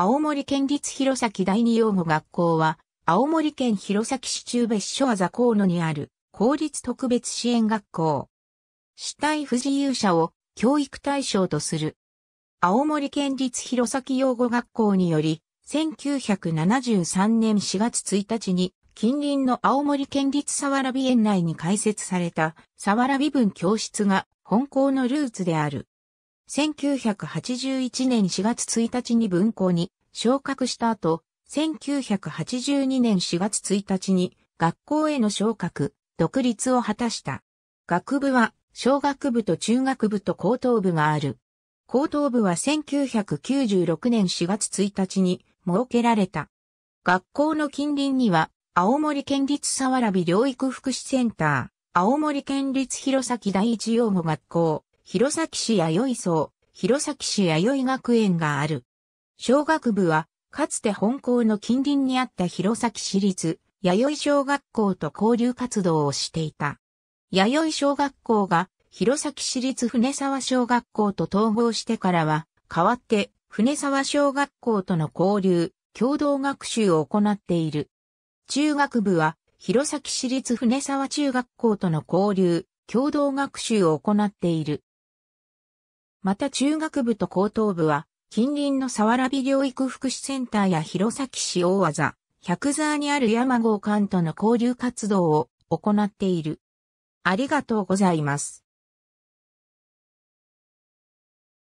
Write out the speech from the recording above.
青森県立弘前第二養護学校は、青森県弘前市中別所あざ河野にある公立特別支援学校。死体不自由者を教育対象とする。青森県立弘前養護学校により、1973年4月1日に近隣の青森県立沢良美園内に開設された沢良美文教室が本校のルーツである。1981年4月1日に文校に昇格した後、1982年4月1日に学校への昇格、独立を果たした。学部は小学部と中学部と高等部がある。高等部は1996年4月1日に設けられた。学校の近隣には青森県立沢良美療育福祉センター、青森県立弘前第一養護学校、弘前市弥生荘、弘前市弥生学園がある。小学部は、かつて本校の近隣にあった弘前市立、弥生小学校と交流活動をしていた。弥生小学校が、弘前市立船沢小学校と統合してからは、代わって船沢小学校との交流、共同学習を行っている。中学部は、弘前市立船沢中学校との交流、共同学習を行っている。また中学部と高等部は、近隣の沢良美療育福祉センターや弘前市大和百沢にある山郷館との交流活動を行っている。ありがとうございます。